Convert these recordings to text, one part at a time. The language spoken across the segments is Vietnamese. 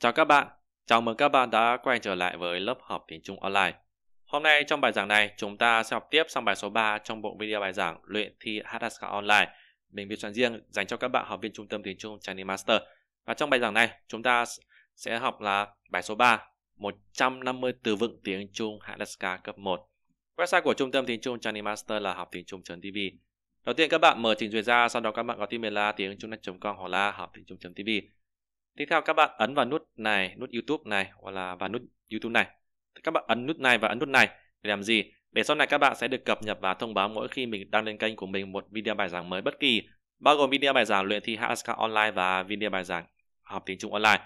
Chào các bạn, chào mừng các bạn đã quay trở lại với lớp học tiếng Trung online. Hôm nay trong bài giảng này, chúng ta sẽ học tiếp sang bài số 3 trong bộ video bài giảng luyện thi HSK online, mình biên soạn riêng dành cho các bạn học viên trung tâm tiếng Trung Chinese Master. Và trong bài giảng này, chúng ta sẽ học là bài số 3, 150 từ vựng tiếng Trung HSK cấp 1. Website của trung tâm tiếng Trung Chinese Master là học tiếng Trung.tv. Đầu tiên các bạn mở trình duyệt ra, sau đó các bạn có tin mail là tiếng trung.com hoặc là học tiếng Trung.tv tiếp theo các bạn ấn vào nút này nút youtube này hoặc là vào nút youtube này các bạn ấn nút này và ấn nút này để làm gì để sau này các bạn sẽ được cập nhật và thông báo mỗi khi mình đăng lên kênh của mình một video bài giảng mới bất kỳ bao gồm video bài giảng luyện thi HSK online và video bài giảng học tiếng Trung online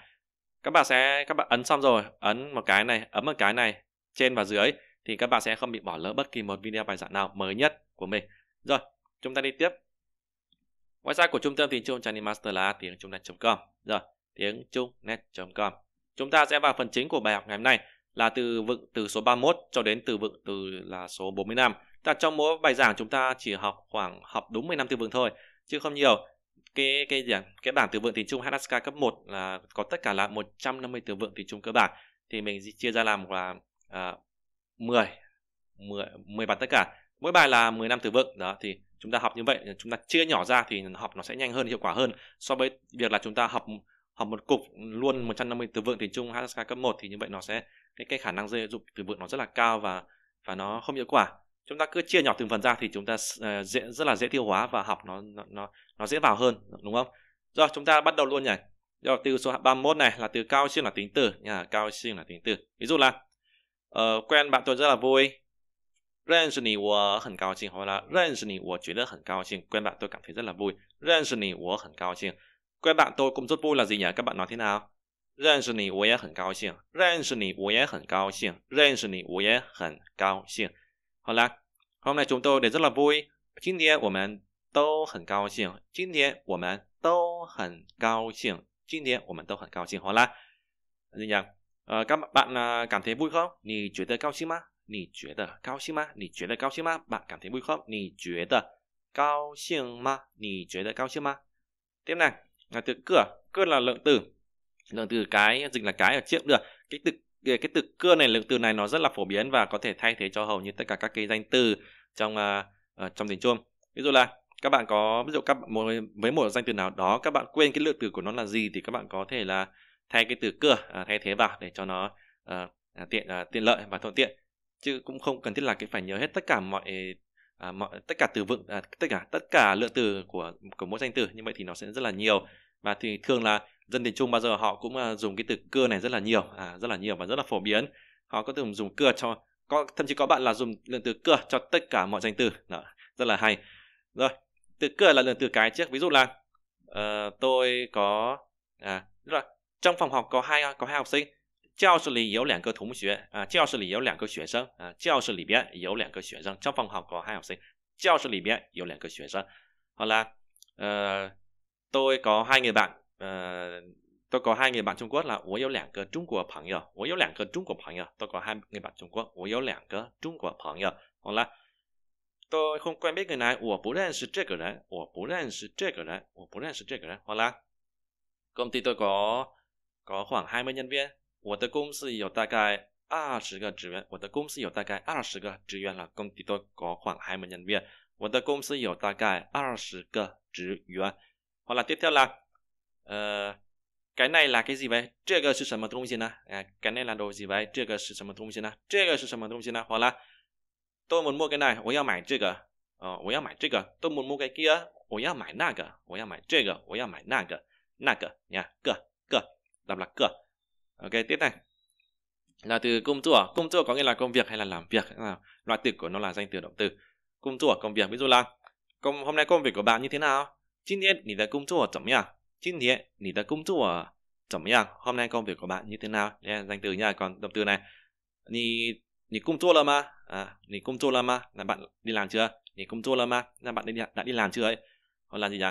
các bạn sẽ các bạn ấn xong rồi ấn một cái này ấn một cái này trên và dưới thì các bạn sẽ không bị bỏ lỡ bất kỳ một video bài giảng nào mới nhất của mình rồi chúng ta đi tiếp website của trung tâm tiếng Trung Chinese Master là tiếng trung com rồi tiếng Trung net.com. Chúng ta sẽ vào phần chính của bài học ngày hôm nay là từ vựng từ số 31 cho đến từ vựng từ là số 45. Ta trong mỗi bài giảng chúng ta chỉ học khoảng học đúng 15 từ vựng thôi, chứ không nhiều. Cái cái gì cái bảng từ vựng tiếng Trung HSK cấp 1 là có tất cả là 150 từ vựng tiếng Trung cơ bản thì mình chia ra làm là à, 10 10 10 bài tất cả. Mỗi bài là 15 từ vựng đó thì chúng ta học như vậy chúng ta chia nhỏ ra thì học nó sẽ nhanh hơn hiệu quả hơn so với việc là chúng ta học hoặc một cục luôn 150 từ vựng thì chung HSK cấp 1 thì như vậy nó sẽ cái, cái khả năng dây dụng từ vựng nó rất là cao và và nó không hiệu quả chúng ta cứ chia nhỏ từng phần ra thì chúng ta uh, dễ rất là dễ tiêu hóa và học nó nó nó, nó dễ vào hơn đúng không rồi chúng ta bắt đầu luôn nhỉ rồi từ số 31 này là từ cao siêu là tính từ nhà cao siêu là tính từ ví dụ là uh, quen bạn tôi rất là vui 认识你我很高兴，或者认识你我觉得很高兴，quen bạn tôi cảm thấy rất là vui. 认识你我很高兴。các bạn tôi cũng rất vui là gì nhỉ? Các bạn nói thế nào? 认识你我也很高兴，认识你我也很高兴，认识你我也很高兴。好啦，hôm nay chúng tôi đến rất là vui. 今天我们都很高兴，今天我们都很高兴，今天我们都很高兴。好啦，怎样？呃，các ờ, bạn à, cảm thấy vui không? 你觉得高兴吗？你觉得高兴吗？你觉得高兴吗？bạn cảm thấy vui không? là từ cưa cưa là lượng từ lượng từ cái dịch là cái ở chiếc được cái từ cái từ cưa này lượng từ này nó rất là phổ biến và có thể thay thế cho hầu như tất cả các cái danh từ trong uh, trong tiếng Trung ví dụ là các bạn có ví dụ các một với một danh từ nào đó các bạn quên cái lượng từ của nó là gì thì các bạn có thể là thay cái từ cưa uh, thay thế vào để cho nó uh, tiện uh, tiện lợi và thuận tiện chứ cũng không cần thiết là cái phải nhớ hết tất cả mọi uh, mọi tất cả từ vựng uh, tất cả tất cả lượng từ của của mỗi danh từ như vậy thì nó sẽ rất là nhiều và thì thường là dân miền Trung bao giờ họ cũng à, dùng cái từ cưa này rất là nhiều à, rất là nhiều và rất là phổ biến họ có thường dùng cưa cho có thậm chí có bạn là dùng lượng từ cưa cho tất cả mọi danh từ Đó, rất là hay rồi từ cưa là lượng từ cái trước ví dụ là uh, tôi có à là trong phòng học có hai có hai học sinh Trong sự lý yếu lẻng cơ thống xuyên à, Trong sự lý yếu lẻng cơ xuyên sinh à, Trong sự lý biến yếu lẻng cơ xuyên sinh Trong phòng học có hai học sinh Trong sự lý biến yếu lẻng cơ xuyên sinh Hoặc là uh, tôi có hai người bạn uh, tôi có hai người bạn Trung Quốc là tôi có hai người bạn Trung Quốc，我有两个中国朋友。好了，tôi không quen biết người này，我不认识这个人，我不认识这个人，我不认识这个人。好了，công ty tôi có có khoảng 20 nhân viên，我的公司有大概20个职员，我的公司有大概20个职员了。công ty tôi có khoảng 20 nhân viên，我的公司有大概20个职员。hoặc là tiếp theo là uh, cái này là cái gì vậy? Cái này là cái gì vậy? À, cái này là đồ gì vậy? Cái này là cái gì vậy? Cái này là cái gì vậy? Hoặc là tôi muốn mua cái này, 我要买这个. Ờ, 我要买这个. Tôi muốn mua cái kia, 我要买那个.我要买这个,我要买那个.那个 nha, cơ, cơ, đọc là cơ. Ok, tiếp này. Là từ công tác, công tác có nghĩa là công việc hay là làm việc. À, loại từ của nó là danh từ động từ. Công tác, công việc. Ví dụ là công hôm nay công việc của bạn như thế nào? 今天你的工作怎么样？今天你的工作怎么样？Hôm nay công việc của bạn như thế nào? Đây danh từ nha. Còn động từ này, ni ni công chua là mà, à, ni công chua là mà là bạn đi làm chưa? Ni công chua là mà là bạn đi, đã đi làm chưa ấy? Hoặc là gì nhỉ?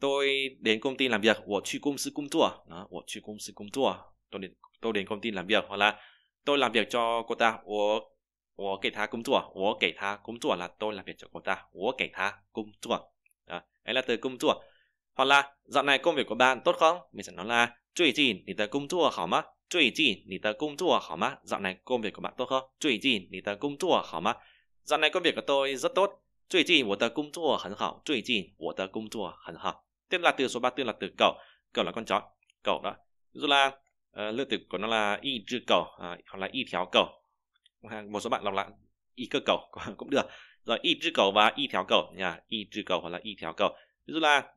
Tôi đến công ty làm việc. 我去公司工作. Đó, 我去公司工作. Tôi đến tôi đến công ty làm việc. Hoặc là tôi làm việc cho cô ta. 我我给她工作。我给她工作 là tôi làm việc cho cô ta. 我给她工作。đó đấy là từ cung chua hoặc là dạo này công việc của bạn tốt không mình sẽ nói là chuy gì thì tờ cung chua hảo mà chuy gì thì tờ cung chua hảo mà dạo này công việc của bạn tốt không chuy gì thì tờ cung chua hảo mà dạo này công việc của tôi rất tốt chuy gì của tờ cung chua hẳn hảo chuy gì của tờ cung chua hẳn hảo tiếp là từ số ba 34 là từ cậu cậu là con chó cậu đó dù là uh, ờ, lượng từ của nó là y chữ cậu uh, hoặc là y theo cậu một số bạn đọc lại y cơ cậu cũng được 一只狗吧，一条狗，你看，一只狗好了，一条狗，就是啦。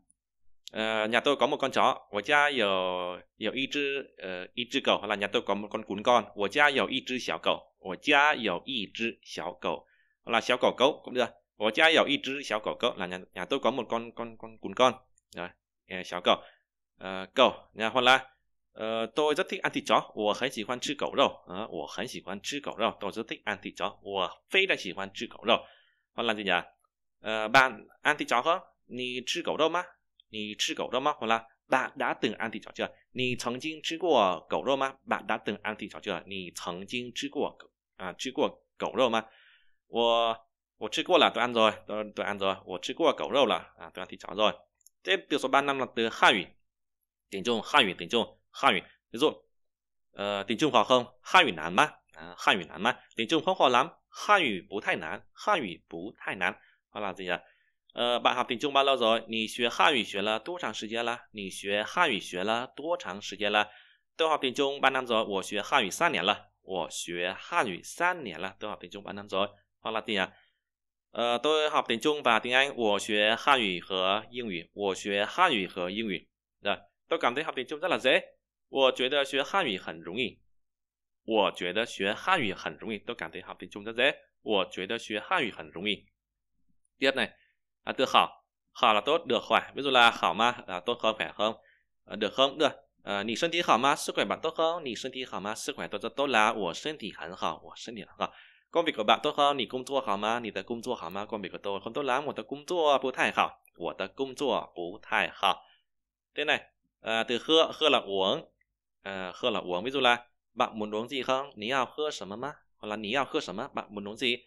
呃，你看都讲不讲狗，我家有有一只呃，一只狗好了，你都讲不讲滚狗，我家有一只小狗，我家有一只小狗，好了，小狗狗，对不对？我家有一只小狗狗，你看，都看不讲某讲滚犬啊，对，小狗，呃，狗，好了，呃，我最喜爱吃狗我很喜欢吃狗肉啊，我很喜欢吃狗肉，我最喜爱吃狗我非常喜欢吃狗肉。hoặc là gì nhỉ à, bạn ăn thịt chó không nì chứ cẩu đâu mà nì chứ cẩu đâu mà hoặc là bạn đã từng ăn thịt chó chưa Bạn đã từng ăn thịt chó chưa ăn ăn ăn thịt chó nì 曾经吃过啊吃过狗肉吗我我吃过了，都按照都都按照我吃过狗肉了啊，都要提早肉。这比如说把那么的汉语，顶重汉语顶重汉语，比如说呃顶重好哼汉语难吗？啊汉语难吗？顶重很好难，汉语不太难，汉语不太难。好对这样，呃，把哈对中诶，老啊。你学汉语学了多长时间对你学汉语学了多长时间诶，对啊。诶，中啊。诶，对我学汉语三年了，我学汉语三年了。对啊。诶，中啊。诶，对好诶，这样。呃，都好，诶，中吧，诶，安，我学汉语和英语，我学汉语和英语，对都感觉好，诶，中啊。诶，对我觉得学汉语很容易，我觉得学汉语很容易都感觉好比中个贼我觉得学汉语很容易第二呢啊的好好了都的坏没说啦好吗啊都好很好啊的哼的呃你身体好吗四块吧都好你身体好吗四块多的都拿我身体很好我身体很好光屁吧都好你工作好吗你的工作好吗光屁都很多拿我的工作不太好我的工作不太好对呢呃得喝喝了我呃喝了我没做啦 bạn muốn uống gì không? 你要喝什么吗？hoặc là 你要喝什么？bạn muốn uống gì?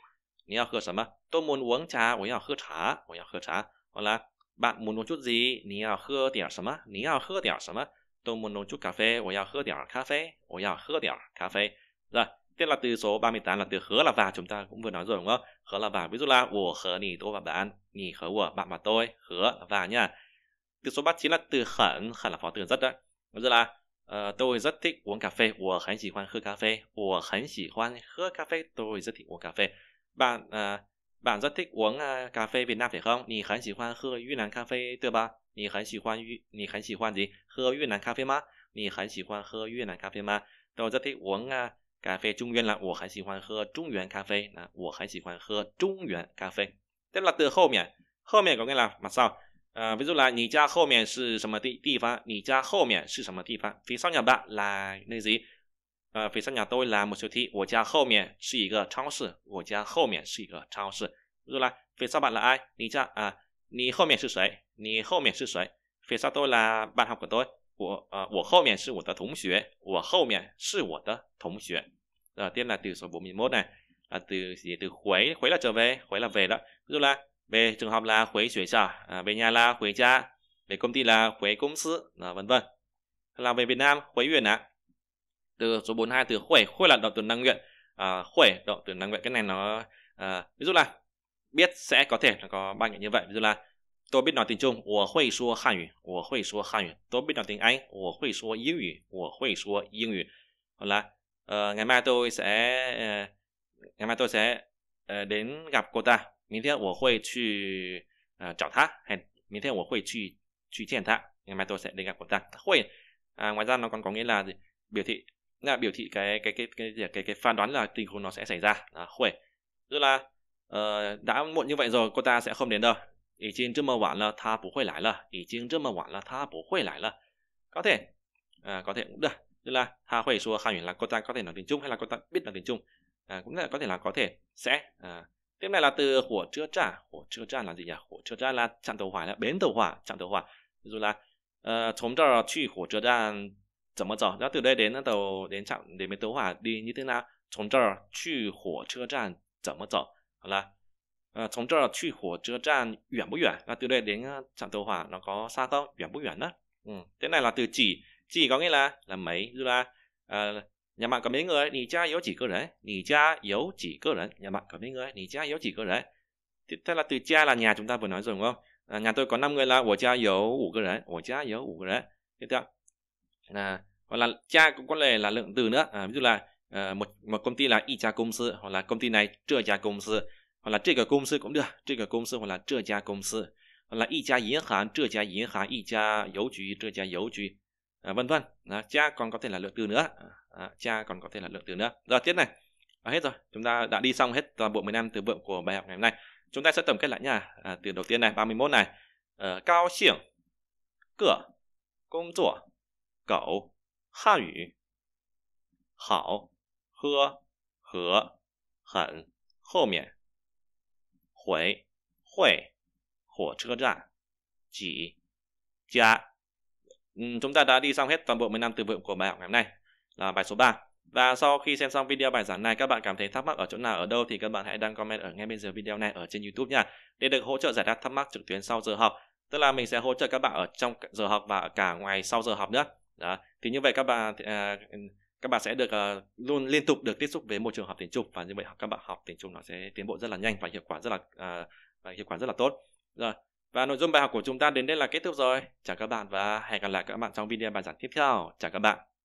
你要喝什么？tôi muốn uống trà, 我要喝茶，我要喝茶。hoặc là bạn muốn uống chút gì? 你要喝点什么？你要喝点什么？tôi muốn uống chút cà phê, 我要喝点咖啡，我要喝点咖啡。Rồi, tức là từ số 38 là từ hứa là và chúng ta cũng vừa nói rồi đúng không? Hứa là và. Ví dụ là của hứa nì tôi và bạn, nì hứa của bạn và tôi, hứa là và nha. Từ số 39 là từ khẩn, khẩn là phó từ rất đấy. Ví dụ là Ờ, tôi rất thích uống cà phê. Việt Nam phải 我很喜欢喝咖啡。我很喜欢喝咖啡. Tôi rất thích uống cà phê. Bạn à, bạn rất thích uống à, cà phê Việt Nam phải không? 你很喜欢喝越南咖啡对吧？你很喜欢越你很喜欢 gì? 喝越南咖啡吗？你很喜欢喝越南咖啡吗？tôi rất thích uống à, cà phê Trung Nguyên là 我很喜欢喝中原咖啡. Là phê Tức là từ hậu miệng, hậu miệng có nghĩa là mặt sau. 呃，比如来，你家后面是什么地地方？你家后面是什么地方？你家后面来，什么地方？你家后面来什么地方？你家后面是什么地方？你家后面是一个超市。你家后面是什么地方？你家后面是什么你家后面是什你后面是谁？么地方？你家后面是什么地方？你家后面是什么地方？你后面是我的同学。你家后面是什么地方？你家后面是我们地方？你家后面是什么地方？你家后面回什么地方？你 về trường hợp là thuế chuyển trả à, về nhà là thuế cha về công ty là công công 司 à, vân vân là về Việt Nam khuấy nguyện ạ từ số 42 từ khuẩy khuẩy là động từ năng nguyện à, khuẩy động từ năng nguyện cái này nó à, ví dụ là biết sẽ có thể nó có ba nghĩa như vậy ví dụ là tôi biết nói tiếng Trung 我会说汉语我会说汉语 tôi biết nói tiếng Anh 我会说英语我会说英语 hoặc là uh, ngày mai tôi sẽ uh, ngày mai tôi sẽ uh, đến gặp cô ta 明天我会去呃找他，hay 明天我会去去见他 ngày mai tôi sẽ đi gặp cô ta. của à ngoài ra nó còn có nghĩa là gì? biểu thị là biểu thị cái cái cái cái cái cái, cái phán đoán là tình huống nó sẽ xảy ra tức là uh, đã muộn như vậy rồi cô ta sẽ không đến đâu ý chính chứ mà quản là tha bố khuê lại là ý chính chứ mà quản là tha bố khuê lại là có thể à, có thể cũng được tức là tha khuê xua khả là cô ta có thể nói tiếng trung hay là cô ta biết nói tiếng trung à, cũng là có thể là có thể sẽ à, Tiếp này là từ hỏa chữa trả. Hỏa chữa trả là gì nhỉ? Hỏa chữa trả là trạm tàu hỏa, là bến tàu hỏa, trạm tàu hỏa. Ví dụ là uh, chúng ta truy hỏa chữa trả 怎么走？然后 từ đây đến tàu đến trạm đến bến tàu hỏa đi như thế nào? Chúng ta truy hỏa chữa trả 怎么走？好了，呃，从这儿去火车站远不远？那 từ đây đến ờ, trạm tàu hỏa nó có xa không? 远不远呢? Ừ, thế này là từ chỉ, chỉ có nghĩa là là mấy, như là uh, nhà bạn có mấy người nhỉ cha yếu chỉ cơ đấy nhỉ cha yếu chỉ cơ đấy nhà bạn có mấy người nhỉ cha yếu chỉ cơ đấy thì tức là từ cha là nhà chúng ta vừa nói rồi đúng không à, nhà tôi có 5 người là của cha yếu ủ cơ đấy của cha yếu ủ cơ đấy tiếp theo là hoặc là cha cũng có thể là lượng từ nữa à, ví dụ là à, một một công ty là y cha công sư hoặc là công ty này chưa cha công sư hoặc là cái công sư cũng được cái công sư hoặc là chưa cha công sư hoặc là y cha yến hàng chưa cha yến hàng y cha yếu chú chưa cha yếu chú à, vân vân à, cha còn có thể là lượng từ nữa à, à, cha còn có thể là lượng từ nữa rồi tiếp này à, hết rồi chúng ta đã đi xong hết toàn bộ 15 từ vựng của bài học ngày hôm nay chúng ta sẽ tổng kết lại nha à, từ đầu tiên này 31 này ờ, cao xưởng cửa công rủa cẩu hạ ngữ hảo hơ hở hẳn hậu miệng hồi hội hỏa chơ trạm dạ, chỉ gia dạ. ừ, chúng ta đã đi xong hết toàn bộ 15 từ vựng của bài học ngày hôm nay là bài số 3. Và sau khi xem xong video bài giảng này các bạn cảm thấy thắc mắc ở chỗ nào ở đâu thì các bạn hãy đăng comment ở ngay bên dưới video này ở trên YouTube nha để được hỗ trợ giải đáp thắc mắc trực tuyến sau giờ học. Tức là mình sẽ hỗ trợ các bạn ở trong giờ học và cả ngoài sau giờ học nữa. Đó. Thì như vậy các bạn à, các bạn sẽ được uh, luôn liên tục được tiếp xúc với môi trường học tiếng Trung và như vậy các bạn học tiếng Trung nó sẽ tiến bộ rất là nhanh và hiệu quả rất là uh, và hiệu quả rất là tốt. Rồi. Và nội dung bài học của chúng ta đến đây là kết thúc rồi. Chào các bạn và hẹn gặp lại các bạn trong video bài giảng tiếp theo. Chào các bạn.